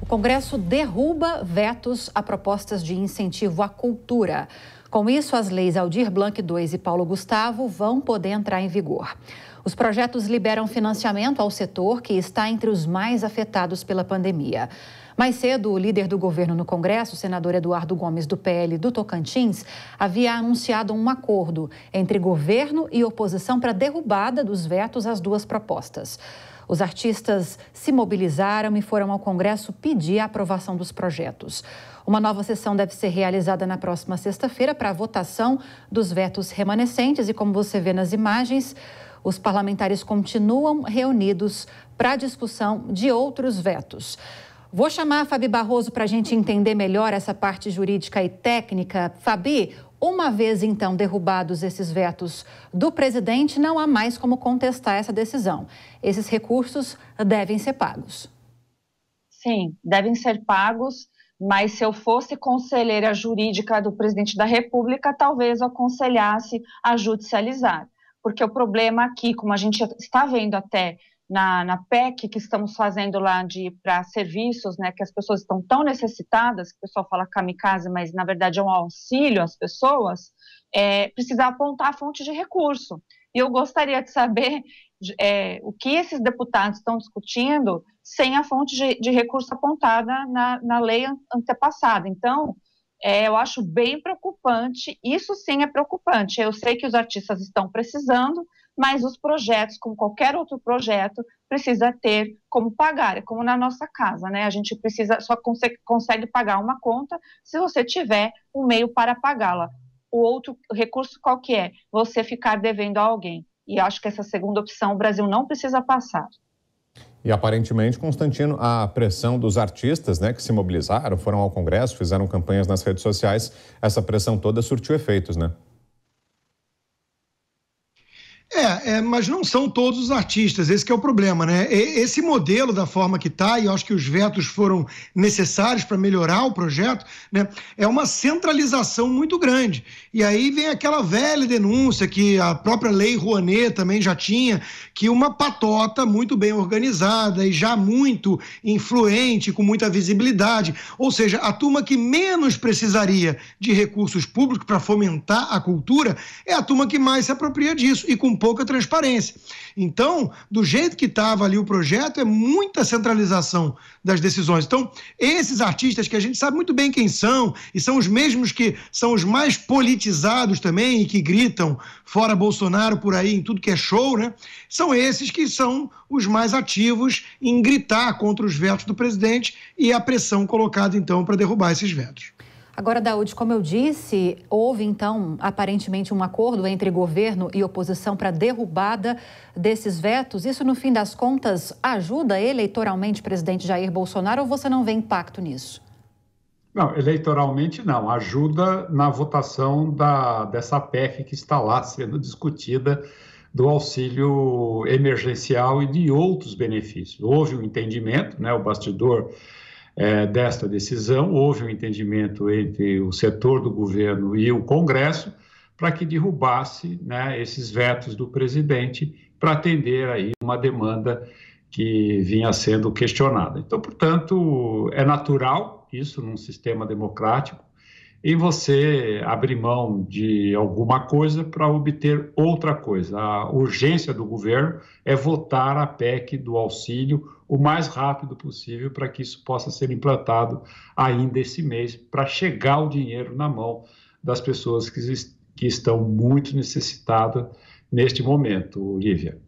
O Congresso derruba vetos a propostas de incentivo à cultura. Com isso, as leis Aldir Blanc II e Paulo Gustavo vão poder entrar em vigor. Os projetos liberam financiamento ao setor que está entre os mais afetados pela pandemia. Mais cedo, o líder do governo no Congresso, o senador Eduardo Gomes do PL do Tocantins, havia anunciado um acordo entre governo e oposição para a derrubada dos vetos às duas propostas. Os artistas se mobilizaram e foram ao Congresso pedir a aprovação dos projetos. Uma nova sessão deve ser realizada na próxima sexta-feira para a votação dos vetos remanescentes e, como você vê nas imagens, os parlamentares continuam reunidos para a discussão de outros vetos. Vou chamar a Fabi Barroso para a gente entender melhor essa parte jurídica e técnica. Fabi, uma vez então derrubados esses vetos do presidente, não há mais como contestar essa decisão. Esses recursos devem ser pagos. Sim, devem ser pagos, mas se eu fosse conselheira jurídica do presidente da República, talvez eu aconselhasse a judicializar. Porque o problema aqui, como a gente está vendo até na, na PEC que estamos fazendo lá de para serviços, né, que as pessoas estão tão necessitadas, que o pessoal fala kamikaze, mas na verdade é um auxílio às pessoas, é, precisar apontar a fonte de recurso. E eu gostaria de saber é, o que esses deputados estão discutindo sem a fonte de, de recurso apontada na, na lei antepassada. Então, é, eu acho bem preocupante, isso sim é preocupante. Eu sei que os artistas estão precisando, mas os projetos, como qualquer outro projeto, precisa ter como pagar, é como na nossa casa, né? A gente precisa só consegue, consegue pagar uma conta se você tiver um meio para pagá-la. O outro recurso qual que é? Você ficar devendo a alguém. E acho que essa segunda opção o Brasil não precisa passar. E aparentemente, Constantino, a pressão dos artistas, né, que se mobilizaram, foram ao Congresso, fizeram campanhas nas redes sociais, essa pressão toda surtiu efeitos, né? É, mas não são todos os artistas, esse é o problema, né? Esse modelo da forma que está, e eu acho que os vetos foram necessários para melhorar o projeto, né? é uma centralização muito grande. E aí vem aquela velha denúncia que a própria Lei Rouanet também já tinha, que uma patota muito bem organizada e já muito influente, com muita visibilidade, ou seja, a turma que menos precisaria de recursos públicos para fomentar a cultura é a turma que mais se apropria disso e com pouca transparência. Então, do jeito que estava ali o projeto, é muita centralização das decisões. Então, esses artistas que a gente sabe muito bem quem são, e são os mesmos que são os mais politizados também, e que gritam fora Bolsonaro por aí em tudo que é show, né? São esses que são os mais ativos em gritar contra os vetos do presidente e a pressão colocada, então, para derrubar esses vetos. Agora, Daúde, como eu disse, houve então aparentemente um acordo entre governo e oposição para derrubada desses vetos. Isso, no fim das contas, ajuda eleitoralmente presidente Jair Bolsonaro ou você não vê impacto nisso? Não, eleitoralmente não. Ajuda na votação da, dessa PEC que está lá sendo discutida do auxílio emergencial e de outros benefícios. Houve um entendimento, né, o bastidor é, desta decisão. Houve um entendimento entre o setor do governo e o Congresso para que derrubasse né, esses vetos do presidente para atender aí uma demanda que vinha sendo questionada. Então, portanto, é natural isso num sistema democrático e você abrir mão de alguma coisa para obter outra coisa. A urgência do governo é votar a PEC do auxílio o mais rápido possível para que isso possa ser implantado ainda esse mês, para chegar o dinheiro na mão das pessoas que, que estão muito necessitadas neste momento, Lívia.